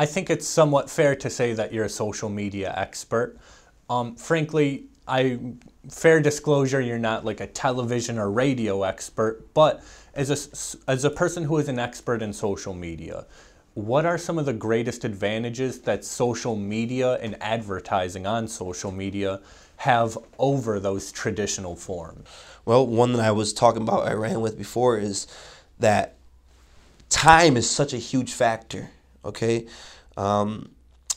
I think it's somewhat fair to say that you're a social media expert. Um, frankly, I fair disclosure, you're not like a television or radio expert, but as a, as a person who is an expert in social media, what are some of the greatest advantages that social media and advertising on social media have over those traditional forms? Well, one that I was talking about, I ran with before, is that time is such a huge factor Okay, um,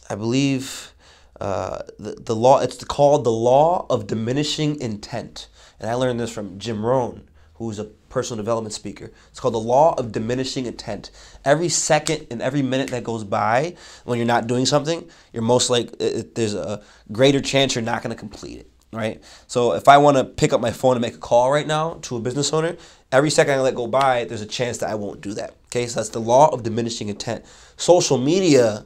I believe uh, the the law. It's called the law of diminishing intent, and I learned this from Jim Rohn, who's a personal development speaker. It's called the law of diminishing intent. Every second and every minute that goes by when you're not doing something, you're most like there's a greater chance you're not going to complete it, right? So if I want to pick up my phone and make a call right now to a business owner, every second I let go by, there's a chance that I won't do that. Okay, so that's the law of diminishing intent. Social media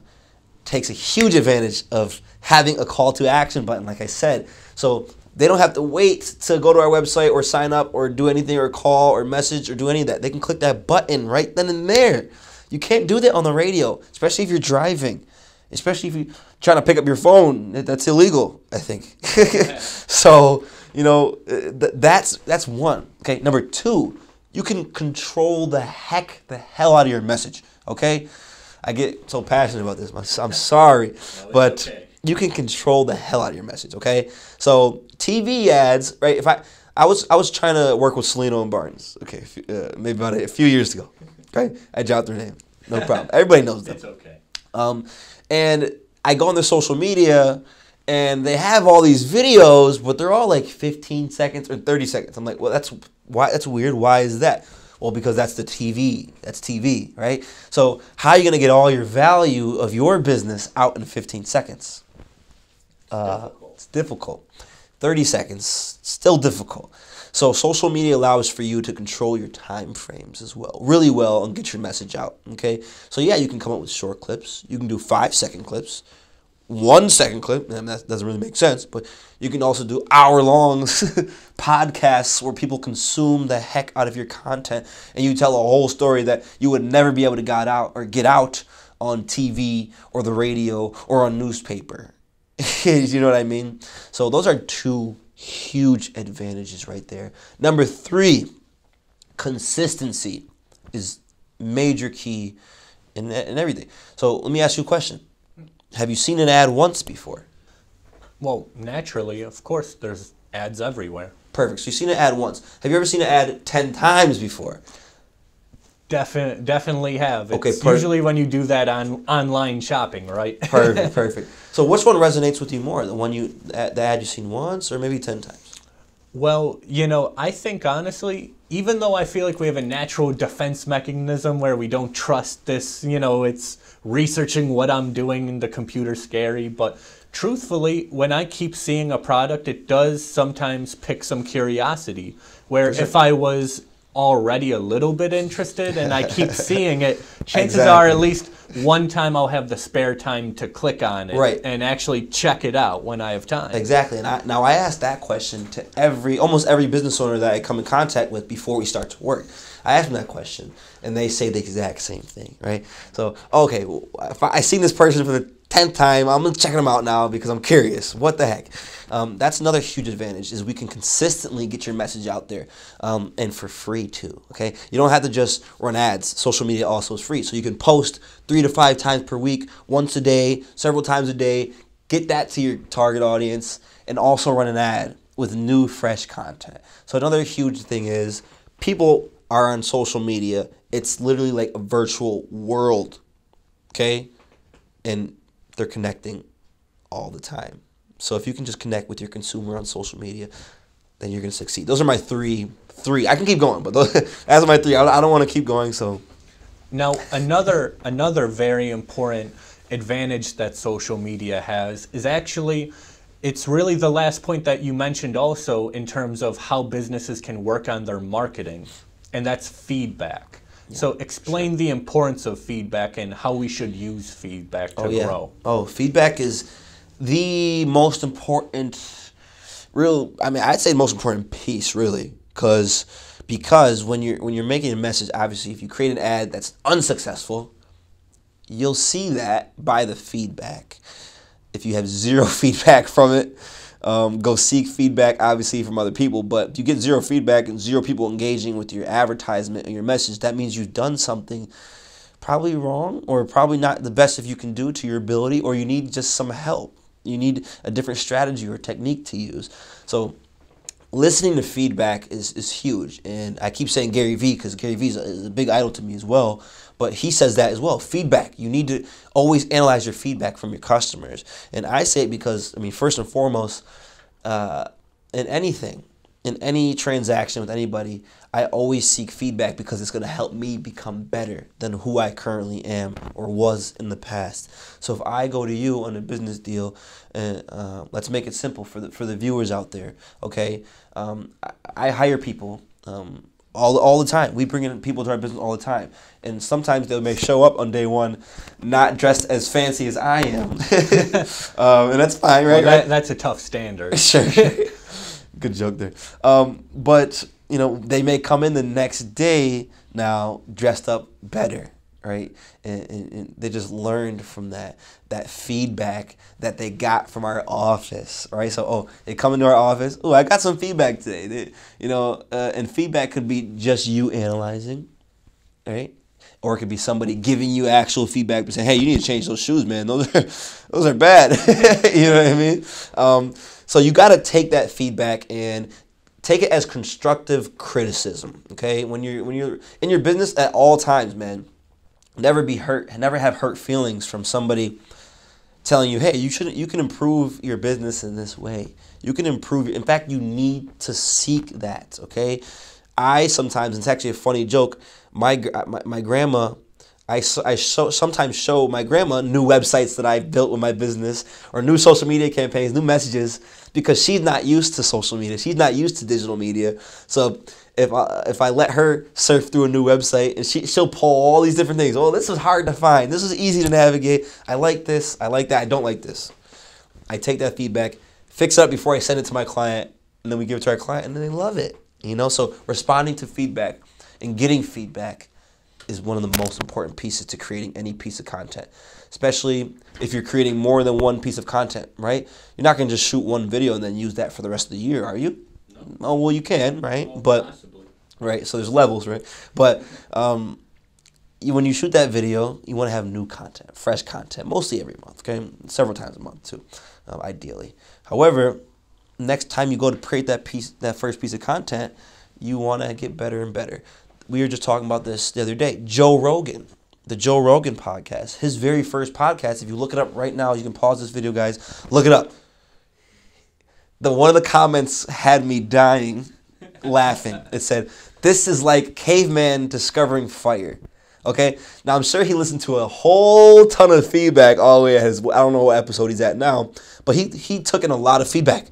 takes a huge advantage of having a call to action button, like I said. So they don't have to wait to go to our website or sign up or do anything or call or message or do any of that. They can click that button right then and there. You can't do that on the radio, especially if you're driving, especially if you're trying to pick up your phone. That's illegal, I think. so, you know, uh, that's that's one. Okay, number 2, you can control the heck, the hell out of your message, okay? I get so passionate about this. I'm sorry, no, but okay. you can control the hell out of your message, okay? So TV ads, right? If I I was I was trying to work with Selena and Barnes, okay, uh, maybe about a, few years ago, okay? I dropped their name, no problem. Everybody knows them. It's okay. Um, and I go on their social media and they have all these videos, but they're all like 15 seconds or 30 seconds. I'm like, well, that's why that's weird. Why is that? Well, because that's the TV. That's TV, right? So how are you gonna get all your value of your business out in 15 seconds? Uh, difficult. It's difficult. 30 seconds, still difficult. So social media allows for you to control your time frames as well, really well, and get your message out. Okay. So yeah, you can come up with short clips. You can do five second clips one second clip, and that doesn't really make sense, but you can also do hour long podcasts where people consume the heck out of your content and you tell a whole story that you would never be able to get out or get out on TV or the radio or on newspaper. you know what I mean? So those are two huge advantages right there. Number 3, consistency is major key in, in everything. So let me ask you a question have you seen an ad once before? Well, naturally, of course, there's ads everywhere. Perfect. So you've seen an ad once. Have you ever seen an ad 10 times before? Defin- definitely have. It's okay, usually when you do that on online shopping, right? perfect, perfect. So which one resonates with you more? The one you the ad you've seen once or maybe 10 times? Well, you know, I think honestly, even though I feel like we have a natural defense mechanism where we don't trust this, you know, it's researching what I'm doing and the computer, scary, but truthfully, when I keep seeing a product, it does sometimes pick some curiosity. Where if I was already a little bit interested and I keep seeing it, chances exactly. are at least one time I'll have the spare time to click on it right. and actually check it out when I have time. Exactly. And I, now I ask that question to every almost every business owner that I come in contact with before we start to work. I ask them that question and they say the exact same thing, right? So, okay, if I, I seen this person for the tenth time. I'm checking them out now because I'm curious. What the heck? Um, that's another huge advantage is we can consistently get your message out there um, and for free too. Okay, you don't have to just run ads. Social media also is free, so you can post three to five times per week, once a day, several times a day. Get that to your target audience and also run an ad with new fresh content. So another huge thing is people are on social media. It's literally like a virtual world. Okay? And they're connecting all the time. So if you can just connect with your consumer on social media, then you're going to succeed. Those are my three. Three. I can keep going, but those, as my three, I, I don't want to keep going. So now another another very important advantage that social media has is actually it's really the last point that you mentioned also in terms of how businesses can work on their marketing and that's feedback so explain sure. the importance of feedback and how we should use feedback to oh, yeah. grow. Oh, feedback is the most important real I mean I'd say the most important piece really cuz because when you're when you're making a message obviously if you create an ad that's unsuccessful you'll see that by the feedback. If you have zero feedback from it, um, go seek feedback, obviously, from other people. But if you get zero feedback and zero people engaging with your advertisement and your message, that means you've done something probably wrong or probably not the best if you can do to your ability, or you need just some help. You need a different strategy or technique to use. So listening to feedback is, is huge. And I keep saying Gary Vee because Gary Vee is a big idol to me as well. But he says that as well. Feedback. You need to always analyze your feedback from your customers. And I say it because, I mean, first and foremost, uh, in anything, in any transaction with anybody, I always seek feedback because it's going to help me become better than who I currently am or was in the past. So if I go to you on a business deal, uh, uh let's make it simple for the, for the viewers out there, okay? Um, I, I, hire people. Um, all, all the time. We bring in people to our business all the time. And sometimes they may show up on day one not dressed as fancy as I am. um, and that's fine, right? Well, that, that's a tough standard. sure. Good joke there. Um, but you know, they may come in the next day now dressed up better, right? And, and, and, they just learned from that that feedback that they got from our office, right? So, oh, they come into our office. Oh, I got some feedback today. They, you know, uh, and feedback could be just you analyzing, right? Or it could be somebody giving you actual feedback, but saying, "Hey, you need to change those shoes, man. Those are those are bad." you know what I mean? Um, so you got to take that feedback and take it as constructive criticism. Okay, when you're when you're in your business at all times, man, never be hurt, never have hurt feelings from somebody telling you, hey, you should not you can improve your business in this way. You can improve. In fact, you need to seek that. Okay, I sometimes, it's actually a funny joke, my, my, my grandma, I, I show, sometimes show my grandma new websites that I built with my business or new social media campaigns, new messages, because she's not used to social media. She's not used to digital media. So if I, if I let her surf through a new website and she, she'll pull all these different things. Oh, this was hard to find. This was easy to navigate. I like this. I like that. I don't like this. I take that feedback, fix it up before I send it to my client, and then we give it to our client, and then they love it. You know, so responding to feedback and getting feedback is one of the most important pieces to creating any piece of content, especially if you're creating more than one piece of content, right? You're not going to just shoot one video and then use that for the rest of the year, are you? No. Oh, well, you can, right? Well, but, possibly. right, so there's levels, right? But um, you, when you shoot that video, you want to have new content, fresh content, mostly every month, okay? Several times a month, too, um, ideally. However, next time you go to create that piece, that first piece of content, you want to get better and better. We were just talking about this the other day. Joe Rogan, the Joe Rogan podcast, his very first podcast. If you look it up right now, you can pause this video, guys. Look it up. The one of the comments had me dying, laughing. It said, "This is like caveman discovering fire." Okay. Now I'm sure he listened to a whole ton of feedback all the way at his. I don't know what episode he's at now, but he he took in a lot of feedback.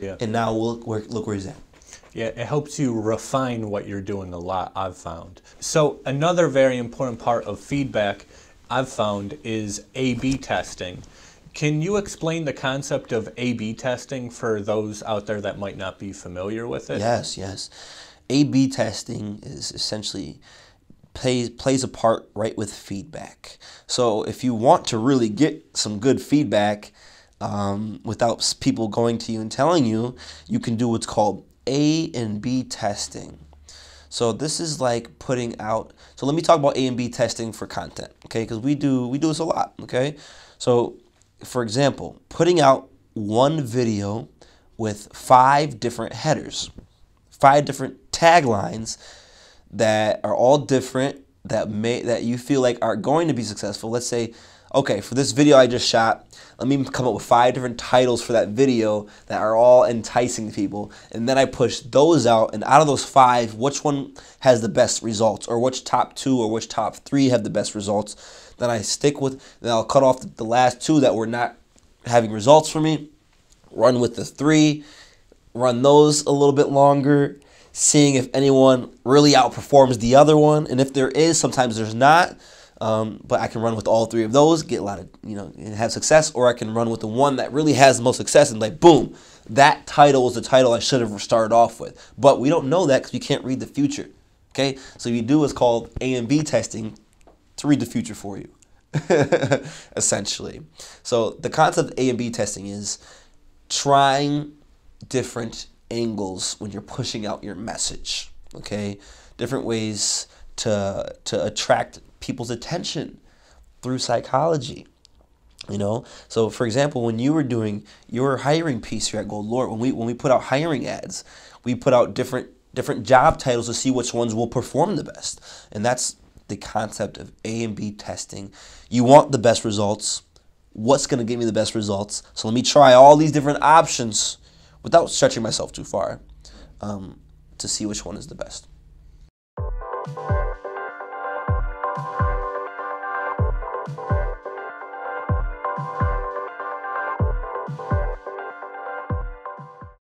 Yeah. And now look where, look where he's at. Yeah, it helps you refine what you're doing a lot, I've found. So, another very important part of feedback I've found is A B testing. Can you explain the concept of A B testing for those out there that might not be familiar with it? Yes, yes. A B testing is essentially plays plays a part right with feedback. So if you want to really get some good feedback, um, without people going to you and telling you, you can do what's called A and B testing. So this is like putting out. So let me talk about A and B testing for content, okay? Because we do we do this a lot, okay? So for example, putting out one video with five different headers, five different taglines that are all different that may that you feel like are going to be successful. Let's say okay, for this video I just shot, let me come up with five different titles for that video that are all enticing to people. And then I push those out, and out of those five, which one has the best results, or which top two or which top three have the best results. Then I stick with, then I'll cut off the last two that were not having results for me, run with the three, run those a little bit longer. Seeing if anyone really outperforms the other one, and if there is, sometimes there's not um, but I can run with all three of those, get a lot of, you know, and have success, or I can run with the one that really has the most success and like, boom, that title is the title I should have started off with. But we don't know that because we can't read the future. Okay? So you do what's called A and B testing to read the future for you, essentially. So the concept of A and B testing is trying different angles when you're pushing out your message. Okay? Different ways to to attract people's attention through psychology. You know, so for example, when you were doing your hiring piece here at Gold Lord, when we when we put out hiring ads, we put out different different job titles to see which ones will perform the best, and that's the concept of A and B testing. You want the best results. What's going to give me the best results? So let me try all these different options without stretching myself too far um, to see which one is the best.